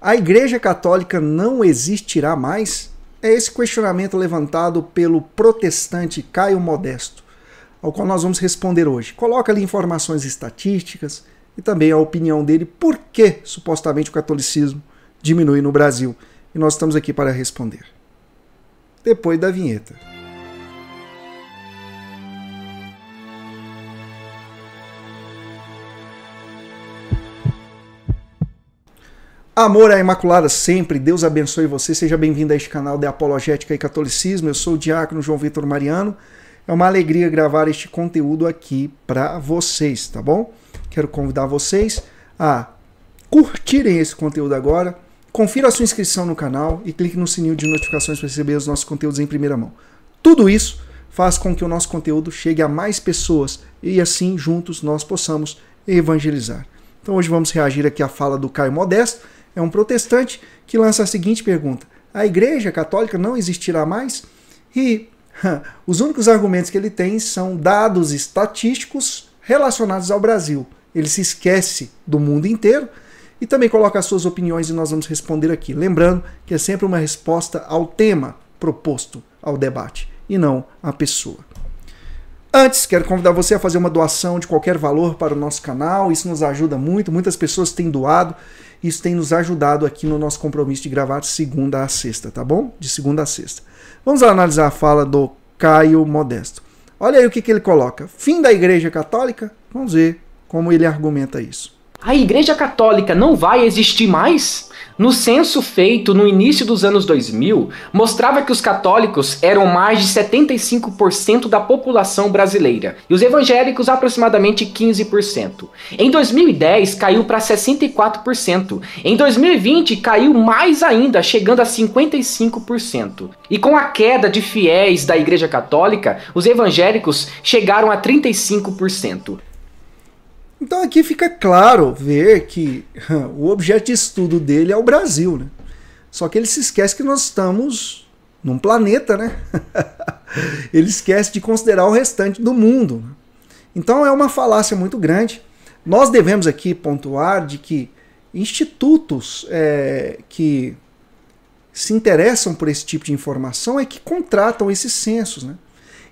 a Igreja Católica não existirá mais? É esse questionamento levantado pelo protestante Caio Modesto, ao qual nós vamos responder hoje. Coloca ali informações estatísticas e também a opinião dele por que supostamente o catolicismo diminui no Brasil. E nós estamos aqui para responder. Depois da vinheta. Amor à Imaculada sempre, Deus abençoe você, seja bem-vindo a este canal de Apologética e Catolicismo. Eu sou o diácono João Vitor Mariano. É uma alegria gravar este conteúdo aqui para vocês, tá bom? Quero convidar vocês a curtirem esse conteúdo agora, confira a sua inscrição no canal e clique no sininho de notificações para receber os nossos conteúdos em primeira mão. Tudo isso faz com que o nosso conteúdo chegue a mais pessoas e assim juntos nós possamos evangelizar. Então hoje vamos reagir aqui à fala do Caio Modesto é um protestante que lança a seguinte pergunta: a Igreja Católica não existirá mais? E os únicos argumentos que ele tem são dados estatísticos relacionados ao Brasil. Ele se esquece do mundo inteiro e também coloca as suas opiniões e nós vamos responder aqui. Lembrando que é sempre uma resposta ao tema proposto ao debate e não à pessoa. Antes, quero convidar você a fazer uma doação de qualquer valor para o nosso canal. Isso nos ajuda muito. Muitas pessoas têm doado isso tem nos ajudado aqui no nosso compromisso de gravar de segunda a sexta, tá bom? De segunda a sexta. Vamos analisar a fala do Caio Modesto. Olha aí o que, que ele coloca. Fim da Igreja Católica? Vamos ver como ele argumenta isso. A Igreja Católica não vai existir mais? No censo feito no início dos anos 2000, mostrava que os católicos eram mais de 75% da população brasileira e os evangélicos aproximadamente 15%. Em 2010 caiu para 64%. Em 2020 caiu mais ainda, chegando a 55%. E com a queda de fiéis da Igreja Católica, os evangélicos chegaram a 35%. Então aqui fica claro ver que o objeto de estudo dele é o Brasil, né? Só que ele se esquece que nós estamos num planeta, né? ele esquece de considerar o restante do mundo. Né? Então é uma falácia muito grande. Nós devemos aqui pontuar de que institutos é, que se interessam por esse tipo de informação é que contratam esses censos, né?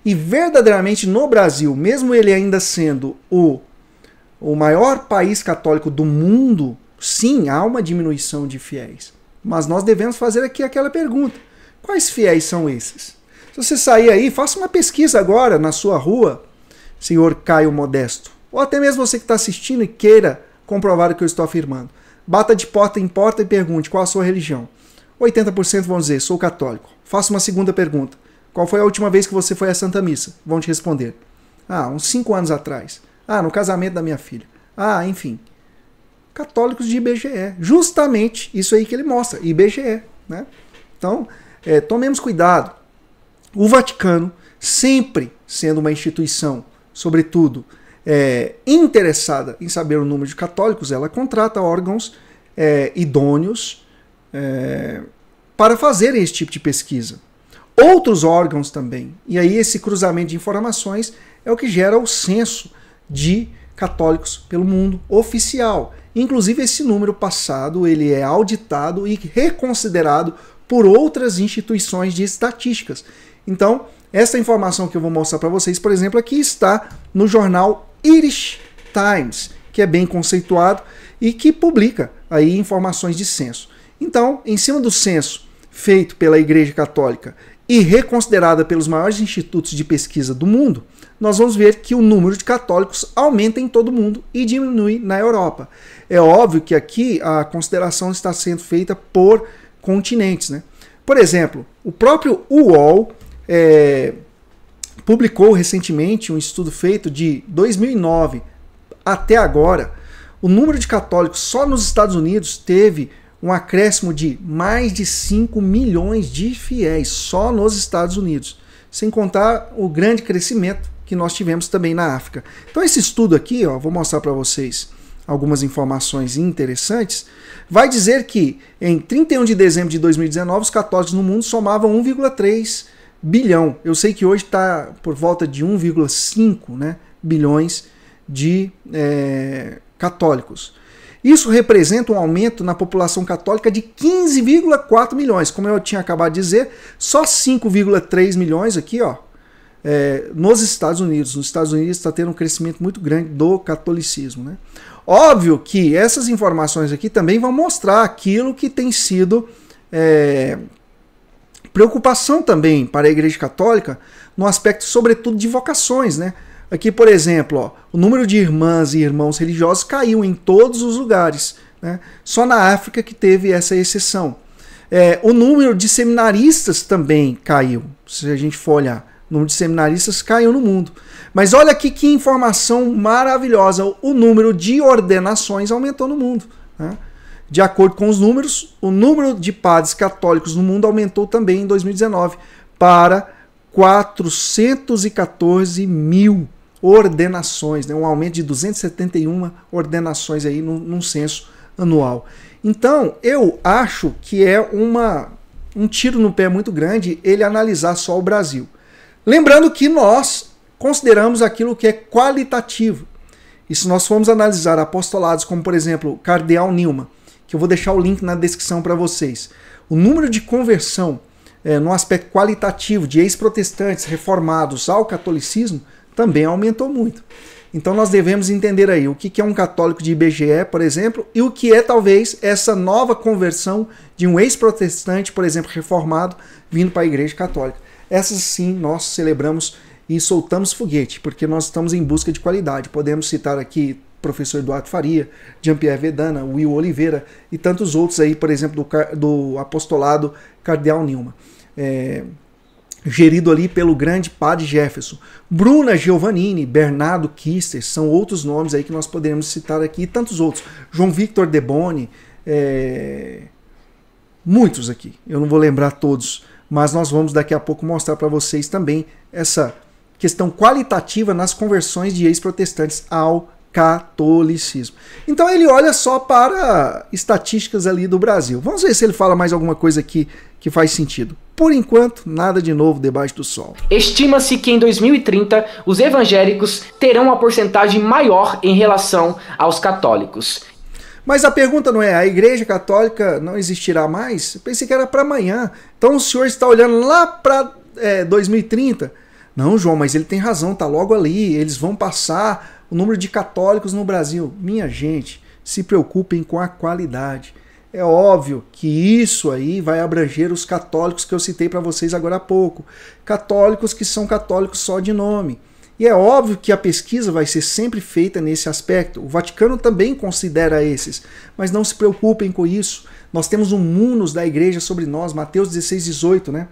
E verdadeiramente no Brasil, mesmo ele ainda sendo o o maior país católico do mundo, sim, há uma diminuição de fiéis. Mas nós devemos fazer aqui aquela pergunta: quais fiéis são esses? Se você sair aí, faça uma pesquisa agora na sua rua, senhor Caio Modesto, ou até mesmo você que está assistindo e queira comprovar o que eu estou afirmando. Bata de porta em porta e pergunte qual a sua religião. 80% vão dizer: sou católico. Faça uma segunda pergunta: qual foi a última vez que você foi à Santa Missa? Vão te responder: ah, uns 5 anos atrás. Ah, no casamento da minha filha. Ah, enfim. Católicos de IBGE. Justamente isso aí que ele mostra, IBGE. Né? Então, é, tomemos cuidado. O Vaticano, sempre sendo uma instituição, sobretudo, é, interessada em saber o número de católicos, ela contrata órgãos é, idôneos é, para fazerem esse tipo de pesquisa. Outros órgãos também. E aí, esse cruzamento de informações é o que gera o censo de católicos pelo mundo oficial. Inclusive esse número passado, ele é auditado e reconsiderado por outras instituições de estatísticas. Então, essa informação que eu vou mostrar para vocês, por exemplo, aqui está no jornal Irish Times, que é bem conceituado e que publica aí informações de censo. Então, em cima do censo feito pela Igreja Católica e reconsiderada pelos maiores institutos de pesquisa do mundo, nós vamos ver que o número de católicos aumenta em todo o mundo e diminui na Europa. É óbvio que aqui a consideração está sendo feita por continentes. Né? Por exemplo, o próprio UOL é, publicou recentemente um estudo feito de 2009 até agora. O número de católicos só nos Estados Unidos teve um acréscimo de mais de 5 milhões de fiéis só nos Estados Unidos, sem contar o grande crescimento que nós tivemos também na África. Então esse estudo aqui, ó, vou mostrar para vocês algumas informações interessantes, vai dizer que em 31 de dezembro de 2019 os católicos no mundo somavam 1,3 bilhão. Eu sei que hoje está por volta de 1,5 né, bilhões de é, católicos. Isso representa um aumento na população católica de 15,4 milhões. Como eu tinha acabado de dizer, só 5,3 milhões aqui, ó, é, nos Estados Unidos. Nos Estados Unidos está tendo um crescimento muito grande do catolicismo. Né? Óbvio que essas informações aqui também vão mostrar aquilo que tem sido é, preocupação também para a Igreja Católica no aspecto, sobretudo, de vocações. Né? Aqui, por exemplo, ó, o número de irmãs e irmãos religiosos caiu em todos os lugares. Né? Só na África que teve essa exceção. É, o número de seminaristas também caiu, se a gente for olhar. O número de seminaristas caiu no mundo. Mas olha aqui que informação maravilhosa. O número de ordenações aumentou no mundo. Né? De acordo com os números, o número de padres católicos no mundo aumentou também em 2019 para 414 mil ordenações, né? um aumento de 271 ordenações aí num, num censo anual. Então, eu acho que é uma, um tiro no pé muito grande ele analisar só o Brasil. Lembrando que nós consideramos aquilo que é qualitativo. E se nós formos analisar apostolados como, por exemplo, Cardeal Nilma, que eu vou deixar o link na descrição para vocês, o número de conversão é, no aspecto qualitativo de ex-protestantes reformados ao catolicismo também aumentou muito. Então nós devemos entender aí o que é um católico de IBGE, por exemplo, e o que é talvez essa nova conversão de um ex-protestante, por exemplo, reformado, vindo para a Igreja Católica essas sim nós celebramos e soltamos foguete, porque nós estamos em busca de qualidade. Podemos citar aqui professor Eduardo Faria, Jean-Pierre Vedana, Will Oliveira e tantos outros aí, por exemplo, do, do apostolado Cardeal Nilma. É, gerido ali pelo grande padre Jefferson. Bruna Giovannini, Bernardo Kister, são outros nomes aí que nós poderemos citar aqui, e tantos outros. João Victor Deboni, é, muitos aqui, eu não vou lembrar todos mas nós vamos daqui a pouco mostrar para vocês também essa questão qualitativa nas conversões de ex-protestantes ao catolicismo. Então ele olha só para estatísticas ali do Brasil. Vamos ver se ele fala mais alguma coisa aqui que faz sentido. Por enquanto, nada de novo debaixo do sol. Estima-se que em 2030 os evangélicos terão uma porcentagem maior em relação aos católicos. Mas a pergunta não é, a igreja católica não existirá mais? Eu pensei que era para amanhã. Então o senhor está olhando lá para é, 2030. Não, João, mas ele tem razão, tá logo ali. Eles vão passar o número de católicos no Brasil. Minha gente, se preocupem com a qualidade. É óbvio que isso aí vai abranger os católicos que eu citei para vocês agora há pouco. Católicos que são católicos só de nome e é óbvio que a pesquisa vai ser sempre feita nesse aspecto. O Vaticano também considera esses, mas não se preocupem com isso. Nós temos um munos da igreja sobre nós, Mateus 16, 18, né?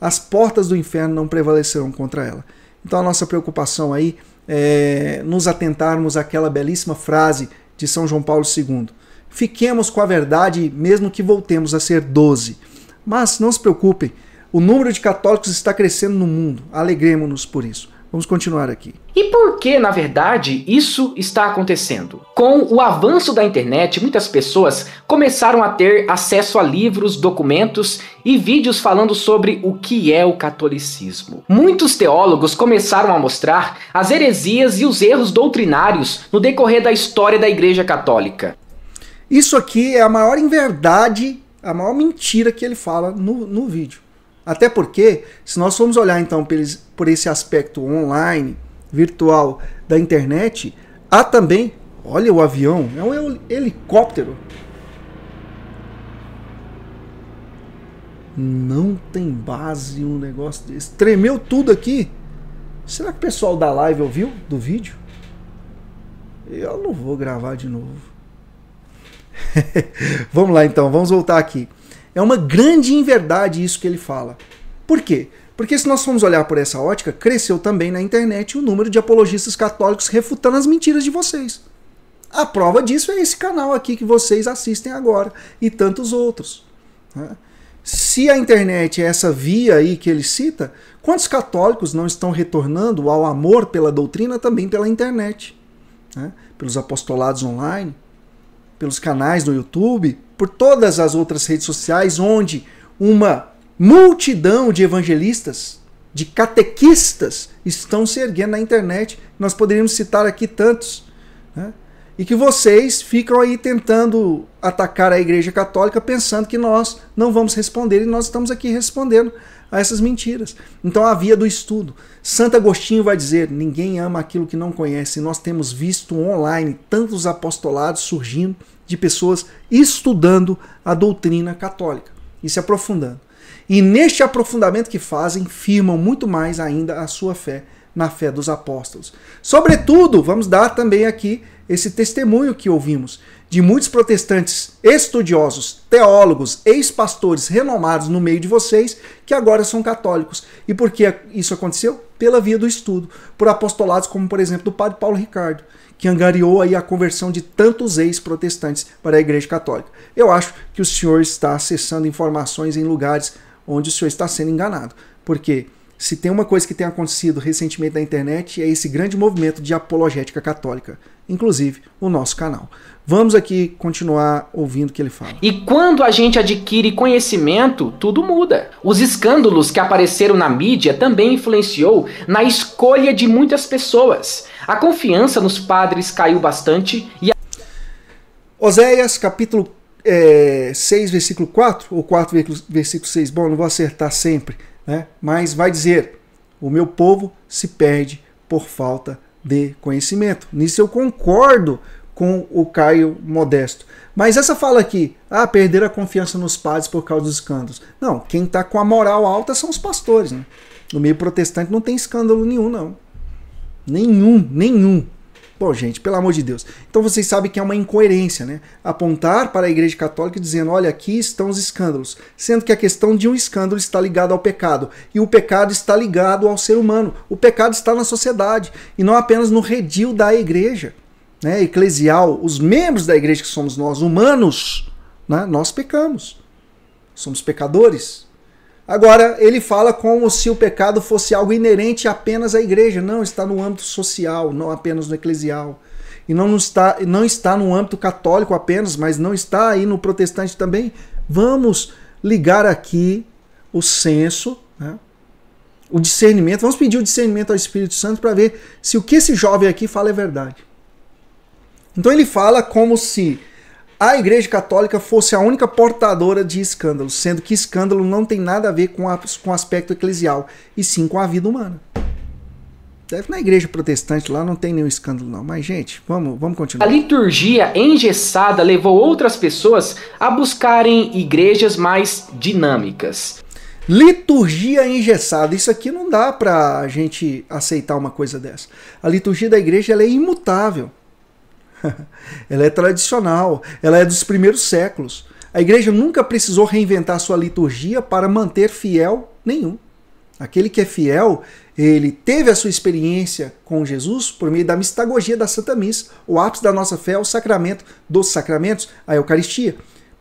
As portas do inferno não prevalecerão contra ela. Então a nossa preocupação aí é nos atentarmos àquela belíssima frase de São João Paulo II. Fiquemos com a verdade, mesmo que voltemos a ser doze. Mas não se preocupem, o número de católicos está crescendo no mundo. Alegremos-nos por isso. Vamos continuar aqui. E por que, na verdade, isso está acontecendo? Com o avanço da internet, muitas pessoas começaram a ter acesso a livros, documentos e vídeos falando sobre o que é o catolicismo. Muitos teólogos começaram a mostrar as heresias e os erros doutrinários no decorrer da história da Igreja Católica. Isso aqui é a maior inverdade, a maior mentira que ele fala no, no vídeo. Até porque, se nós formos olhar então por esse aspecto online, virtual da internet, há também, olha o avião, é um helicóptero. Não tem base um negócio desse. Tremeu tudo aqui. Será que o pessoal da live ouviu do vídeo? Eu não vou gravar de novo. vamos lá então, vamos voltar aqui. É uma grande inverdade isso que ele fala. Por quê? Porque se nós formos olhar por essa ótica, cresceu também na internet o número de apologistas católicos refutando as mentiras de vocês. A prova disso é esse canal aqui que vocês assistem agora e tantos outros. Né? Se a internet é essa via aí que ele cita, quantos católicos não estão retornando ao amor pela doutrina também pela internet? Né? Pelos apostolados online, pelos canais no YouTube, por todas as outras redes sociais, onde uma multidão de evangelistas, de catequistas, estão se erguendo na internet. Nós poderíamos citar aqui tantos. E que vocês ficam aí tentando atacar a Igreja Católica pensando que nós não vamos responder e nós estamos aqui respondendo a essas mentiras. Então a via do estudo. Santo Agostinho vai dizer: ninguém ama aquilo que não conhece. E nós temos visto online tantos apostolados surgindo de pessoas estudando a doutrina católica e se aprofundando. E neste aprofundamento que fazem, firmam muito mais ainda a sua fé na fé dos apóstolos. Sobretudo, vamos dar também aqui esse testemunho que ouvimos de muitos protestantes estudiosos, teólogos, ex-pastores renomados no meio de vocês que agora são católicos. E por que isso aconteceu? Pela via do estudo, por apostolados como, por exemplo, do padre Paulo Ricardo, que angariou aí a conversão de tantos ex-protestantes para a Igreja Católica. Eu acho que o senhor está acessando informações em lugares onde o senhor está sendo enganado, porque se tem uma coisa que tem acontecido recentemente na internet é esse grande movimento de apologética católica, inclusive o nosso canal. Vamos aqui continuar ouvindo o que ele fala. E quando a gente adquire conhecimento, tudo muda. Os escândalos que apareceram na mídia também influenciou na escolha de muitas pessoas. A confiança nos padres caiu bastante e a... Oséias capítulo é, eh, 6, versículo 4, ou 4, versículo 6, bom, não vou acertar sempre, né? mas vai dizer: o meu povo se perde por falta de conhecimento. Nisso eu concordo com o Caio Modesto. Mas essa fala aqui, ah, perder a confiança nos padres por causa dos escândalos. Não, quem está com a moral alta são os pastores. Né? No meio protestante não tem escândalo nenhum, não. Nenhum, nenhum. Bom, gente, pelo amor de Deus. Então vocês sabem que é uma incoerência, né? Apontar para a Igreja Católica dizendo: olha, aqui estão os escândalos, sendo que a questão de um escândalo está ligada ao pecado e o pecado está ligado ao ser humano. O pecado está na sociedade e não apenas no redil da Igreja, né? Eclesial, os membros da Igreja que somos nós, humanos, né? nós pecamos, somos pecadores. Agora, ele fala como se o pecado fosse algo inerente apenas à igreja. Não, está no âmbito social, não apenas no eclesial. E não está, não está no âmbito católico apenas, mas não está aí no protestante também. Vamos ligar aqui o senso, né? o discernimento. Vamos pedir o discernimento ao Espírito Santo para ver se o que esse jovem aqui fala é verdade. Então ele fala como se a Igreja Católica fosse a única portadora de escândalo, sendo que escândalo não tem nada a ver com, a, com o aspecto eclesial, e sim com a vida humana. Deve na igreja protestante lá não tem nenhum escândalo não, mas gente, vamos, vamos continuar. A liturgia engessada levou outras pessoas a buscarem igrejas mais dinâmicas. Liturgia engessada, isso aqui não dá para a gente aceitar uma coisa dessa. A liturgia da igreja é imutável. ela é tradicional, ela é dos primeiros séculos. A igreja nunca precisou reinventar sua liturgia para manter fiel nenhum. Aquele que é fiel, ele teve a sua experiência com Jesus por meio da mistagogia da Santa Missa. O ápice da nossa fé é o sacramento dos sacramentos, a Eucaristia.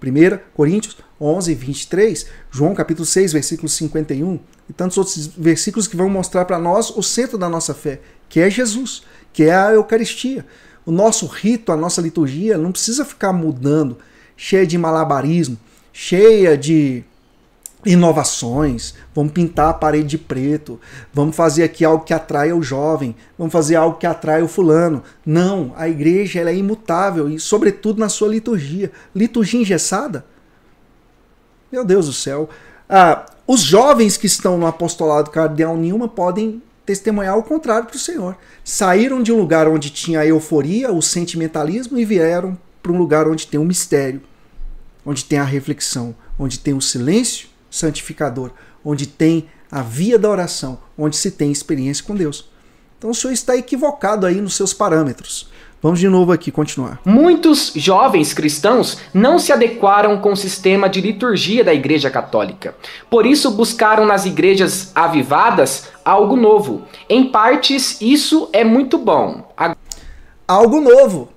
1 Coríntios 11, 23, João capítulo 6, versículo 51 e tantos outros versículos que vão mostrar para nós o centro da nossa fé, que é Jesus, que é a Eucaristia. O nosso rito, a nossa liturgia não precisa ficar mudando, cheia de malabarismo, cheia de inovações, vamos pintar a parede de preto, vamos fazer aqui algo que atraia o jovem, vamos fazer algo que atraia o fulano. Não, a igreja ela é imutável e sobretudo na sua liturgia. Liturgia engessada? Meu Deus do céu. Ah, os jovens que estão no apostolado cardeal nenhuma podem testemunhar o contrário para o Senhor. Saíram de um lugar onde tinha a euforia, o sentimentalismo e vieram para um lugar onde tem o mistério, onde tem a reflexão, onde tem o silêncio santificador, onde tem a via da oração, onde se tem experiência com Deus. Então o senhor está equivocado aí nos seus parâmetros. Vamos de novo aqui continuar. Muitos jovens cristãos não se adequaram com o sistema de liturgia da Igreja Católica. Por isso buscaram nas igrejas avivadas algo novo. Em partes, isso é muito bom. Algo novo.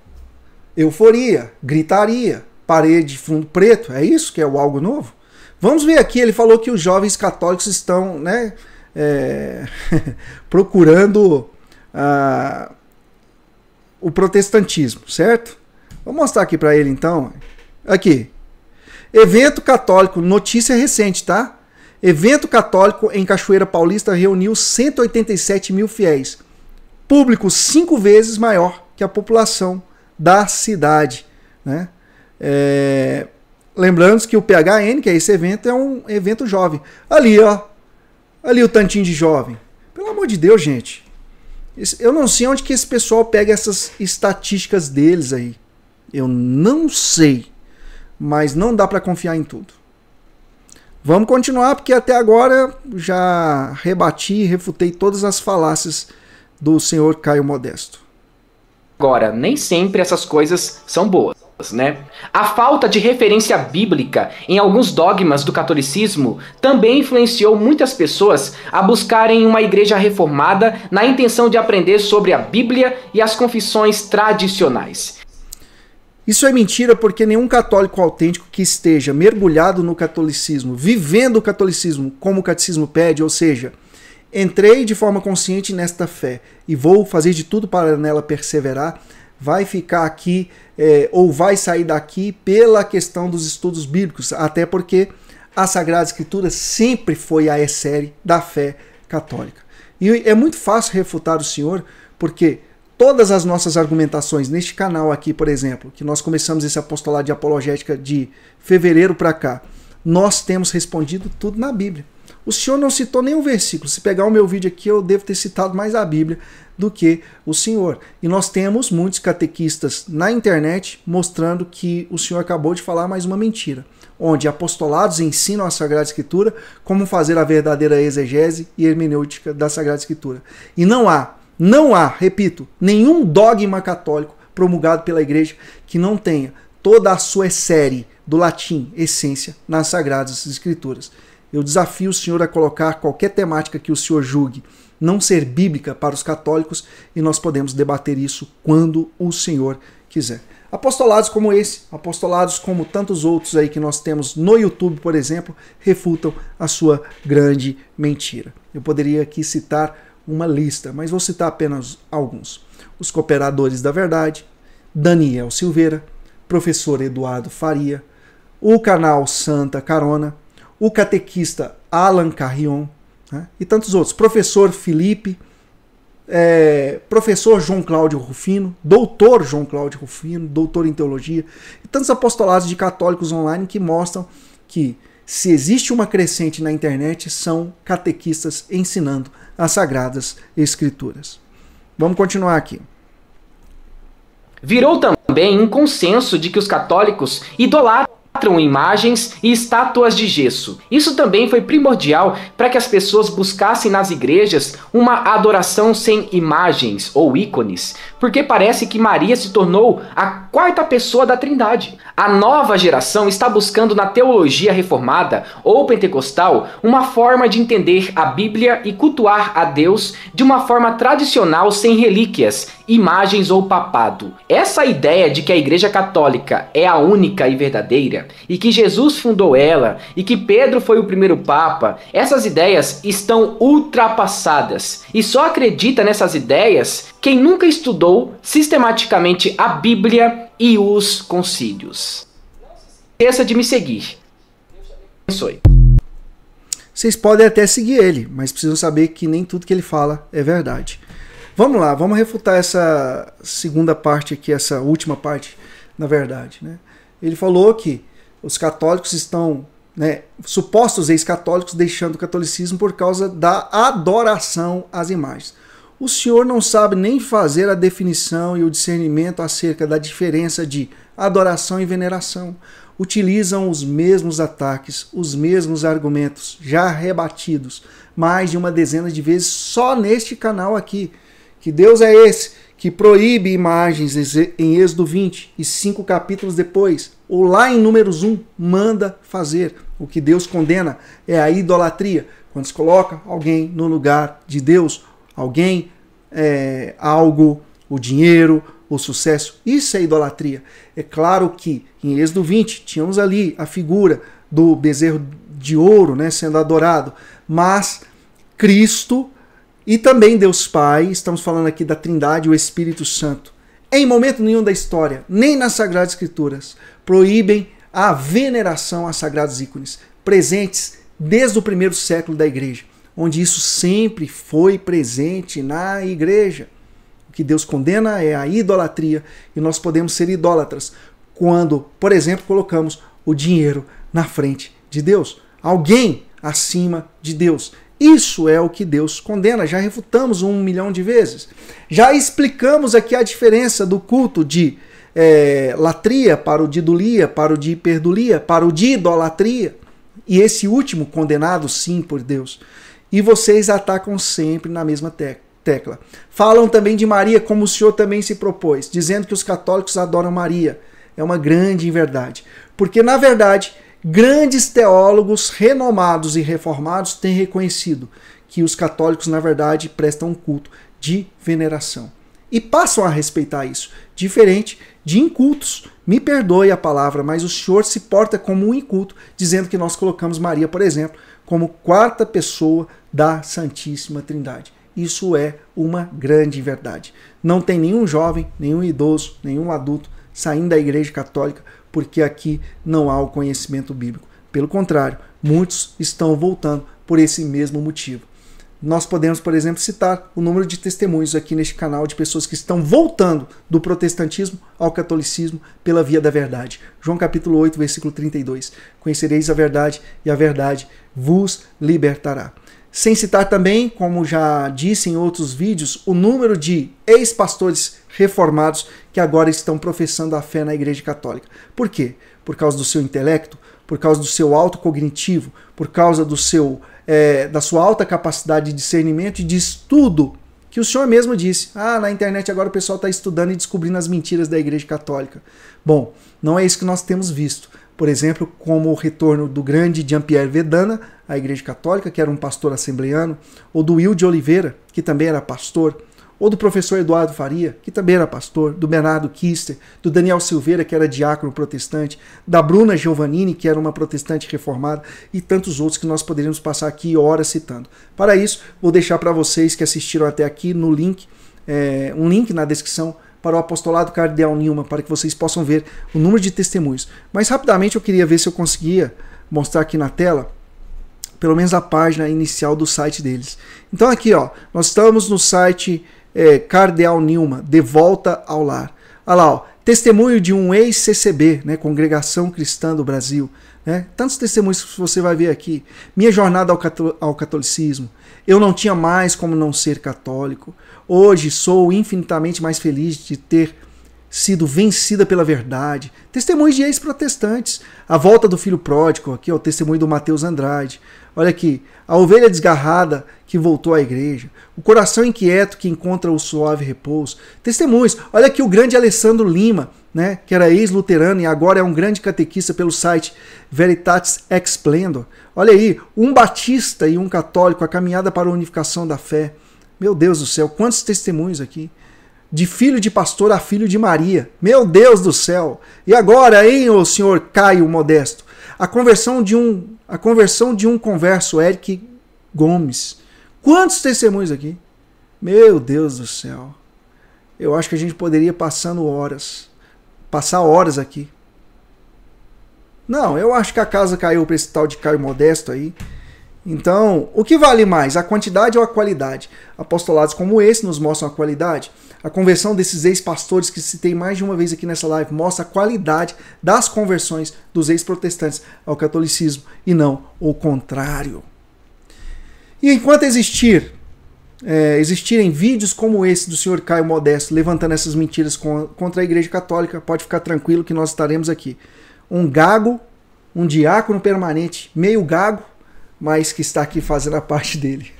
Euforia, gritaria, parede fundo preto, é isso que é o algo novo? Vamos ver aqui, ele falou que os jovens católicos estão, né, é, procurando uh, o protestantismo, certo? Vou mostrar aqui para ele então. Aqui. Evento católico, notícia recente, tá? Evento católico em Cachoeira Paulista reuniu 187 mil fiéis. Público cinco vezes maior que a população da cidade. Né? É... Lembrando que o PHN, que é esse evento, é um evento jovem. Ali, ó. Ali o tantinho de jovem. Pelo amor de Deus, gente. Eu não sei onde que esse pessoal pega essas estatísticas deles aí. Eu não sei. Mas não dá para confiar em tudo. Vamos continuar, porque até agora já rebati e refutei todas as falácias do senhor Caio Modesto. Agora, nem sempre essas coisas são boas. Né? A falta de referência bíblica em alguns dogmas do catolicismo também influenciou muitas pessoas a buscarem uma igreja reformada na intenção de aprender sobre a Bíblia e as confissões tradicionais. Isso é mentira porque nenhum católico autêntico que esteja mergulhado no catolicismo, vivendo o catolicismo como o catecismo pede, ou seja, entrei de forma consciente nesta fé e vou fazer de tudo para nela perseverar, vai ficar aqui é, ou vai sair daqui pela questão dos estudos bíblicos, até porque a Sagrada Escritura sempre foi a série da fé católica. E é muito fácil refutar o senhor, porque todas as nossas argumentações neste canal aqui, por exemplo, que nós começamos esse apostolado de apologética de fevereiro para cá, nós temos respondido tudo na Bíblia. O senhor não citou nenhum versículo. Se pegar o meu vídeo aqui, eu devo ter citado mais a Bíblia do que o senhor. E nós temos muitos catequistas na internet mostrando que o senhor acabou de falar mais uma mentira, onde apostolados ensinam a Sagrada Escritura como fazer a verdadeira exegese e hermenêutica da Sagrada Escritura. E não há, não há, repito, nenhum dogma católico promulgado pela igreja que não tenha toda a sua série do latim essência nas Sagradas Escrituras. Eu desafio o senhor a colocar qualquer temática que o senhor julgue não ser bíblica para os católicos e nós podemos debater isso quando o senhor quiser. Apostolados como esse, apostolados como tantos outros aí que nós temos no YouTube, por exemplo, refutam a sua grande mentira. Eu poderia aqui citar uma lista, mas vou citar apenas alguns. Os Cooperadores da Verdade, Daniel Silveira, Professor Eduardo Faria, o canal Santa Carona, o catequista Alan Carrion né? e tantos outros. Professor Felipe, é, professor João Cláudio Rufino, doutor João Cláudio Rufino, doutor em teologia, e tantos apostolados de católicos online que mostram que se existe uma crescente na internet, são catequistas ensinando as sagradas escrituras. Vamos continuar aqui. Virou também um consenso de que os católicos idolatram idolatram imagens e estátuas de gesso. Isso também foi primordial para que as pessoas buscassem nas igrejas uma adoração sem imagens ou ícones, porque parece que Maria se tornou a quarta pessoa da Trindade. A nova geração está buscando na teologia reformada ou pentecostal uma forma de entender a Bíblia e cultuar a Deus de uma forma tradicional sem relíquias, imagens ou papado. Essa ideia de que a Igreja Católica é a única e verdadeira e que Jesus fundou ela e que Pedro foi o primeiro papa, essas ideias estão ultrapassadas. E só acredita nessas ideias quem nunca estudou sistematicamente a Bíblia e os concílios. Esqueça de me seguir. Abençoe. Vocês podem até seguir ele, mas precisam saber que nem tudo que ele fala é verdade. Vamos lá, vamos refutar essa segunda parte aqui, essa última parte, na verdade. Né? Ele falou que os católicos estão, né, supostos ex-católicos, deixando o catolicismo por causa da adoração às imagens o senhor não sabe nem fazer a definição e o discernimento acerca da diferença de adoração e veneração. Utilizam os mesmos ataques, os mesmos argumentos, já rebatidos mais de uma dezena de vezes só neste canal aqui. Que Deus é esse que proíbe imagens em Êxodo 20 e cinco capítulos depois, ou lá em Números 1, manda fazer. O que Deus condena é a idolatria, quando se coloca alguém no lugar de Deus alguém, é, algo, o dinheiro, o sucesso. Isso é idolatria. É claro que em Êxodo 20 tínhamos ali a figura do bezerro de ouro né, sendo adorado, mas Cristo e também Deus Pai, estamos falando aqui da Trindade, o Espírito Santo, em momento nenhum da história, nem nas Sagradas Escrituras, proíbem a veneração a sagrados ícones presentes desde o primeiro século da igreja onde isso sempre foi presente na igreja. O que Deus condena é a idolatria e nós podemos ser idólatras quando, por exemplo, colocamos o dinheiro na frente de Deus, alguém acima de Deus. Isso é o que Deus condena. Já refutamos um milhão de vezes. Já explicamos aqui a diferença do culto de é, latria para o de idolia, para o de hiperdulia, para o de idolatria. E esse último condenado sim por Deus. E vocês atacam sempre na mesma tecla. Falam também de Maria, como o Senhor também se propôs, dizendo que os católicos adoram Maria. É uma grande inverdade. Porque, na verdade, grandes teólogos renomados e reformados têm reconhecido que os católicos, na verdade, prestam um culto de veneração. E passam a respeitar isso, diferente de incultos. Me perdoe a palavra, mas o senhor se porta como um inculto, dizendo que nós colocamos Maria, por exemplo, como quarta pessoa da Santíssima Trindade. Isso é uma grande verdade. Não tem nenhum jovem, nenhum idoso, nenhum adulto saindo da Igreja Católica porque aqui não há o conhecimento bíblico. Pelo contrário, muitos estão voltando por esse mesmo motivo. Nós podemos, por exemplo, citar o número de testemunhos aqui neste canal de pessoas que estão voltando do protestantismo ao catolicismo pela via da verdade. João capítulo 8, versículo 32. Conhecereis a verdade e a verdade vos libertará. Sem citar também, como já disse em outros vídeos, o número de ex-pastores reformados que agora estão professando a fé na Igreja Católica. Por quê? Por causa do seu intelecto, por causa do seu alto cognitivo, por causa do seu é, da sua alta capacidade de discernimento e de estudo, que o senhor mesmo disse. Ah, na internet agora o pessoal está estudando e descobrindo as mentiras da Igreja Católica. Bom, não é isso que nós temos visto. Por exemplo, como o retorno do grande Jean-Pierre Vedana à Igreja Católica, que era um pastor assembleano, ou do Will de Oliveira, que também era pastor ou do professor Eduardo Faria, que também era pastor, do Bernardo Kister, do Daniel Silveira, que era diácono protestante, da Bruna Giovannini, que era uma protestante reformada, e tantos outros que nós poderíamos passar aqui horas citando. Para isso, vou deixar para vocês que assistiram até aqui no link, é, um link na descrição para o apostolado cardeal Nilma, para que vocês possam ver o número de testemunhos. Mas rapidamente eu queria ver se eu conseguia mostrar aqui na tela pelo menos a página inicial do site deles. Então aqui, ó, nós estamos no site é, Cardeal Nilma, De Volta ao Lar. Olha lá, ó, testemunho de um ex-CCB, né, Congregação Cristã do Brasil. Né? Tantos testemunhos que você vai ver aqui. Minha jornada ao, ao catolicismo. Eu não tinha mais como não ser católico. Hoje sou infinitamente mais feliz de ter sido vencida pela verdade. Testemunhos de ex-protestantes. A volta do filho pródigo, aqui, ó, o testemunho do Mateus Andrade. Olha aqui, a ovelha desgarrada que voltou à igreja, o coração inquieto que encontra o suave repouso. Testemunhos. Olha aqui o grande Alessandro Lima, né, que era ex-luterano e agora é um grande catequista pelo site Veritatis Explendor. Olha aí, um batista e um católico, a caminhada para a unificação da fé. Meu Deus do céu, quantos testemunhos aqui de filho de pastor a filho de Maria. Meu Deus do céu! E agora, hein, o senhor Caio Modesto? A conversão de um, a conversão de um converso, Eric Gomes. Quantos testemunhos aqui? Meu Deus do céu. Eu acho que a gente poderia passando horas, passar horas aqui. Não, eu acho que a casa caiu para esse tal de Caio Modesto aí. Então, o que vale mais, a quantidade ou a qualidade? Apostolados como esse nos mostram a qualidade. A conversão desses ex-pastores que citei mais de uma vez aqui nessa live mostra a qualidade das conversões dos ex-protestantes ao catolicismo e não o contrário. E enquanto existir, é, existirem vídeos como esse do senhor Caio Modesto levantando essas mentiras contra a Igreja Católica, pode ficar tranquilo que nós estaremos aqui. Um gago, um diácono permanente, meio gago, mas que está aqui fazendo a parte dele.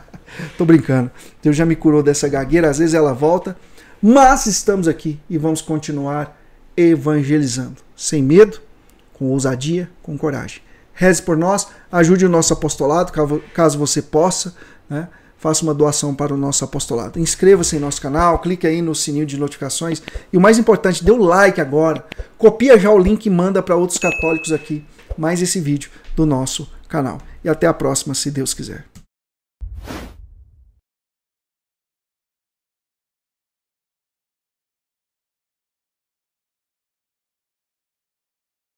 Tô brincando. Deus já me curou dessa gagueira, às vezes ela volta, mas estamos aqui e vamos continuar evangelizando, sem medo, com ousadia, com coragem reze por nós, ajude o nosso apostolado, caso você possa, né? faça uma doação para o nosso apostolado. Inscreva-se em nosso canal, clique aí no sininho de notificações e o mais importante, dê o um like agora. Copia já o link e manda para outros católicos aqui mais esse vídeo do nosso canal. E até a próxima, se Deus quiser.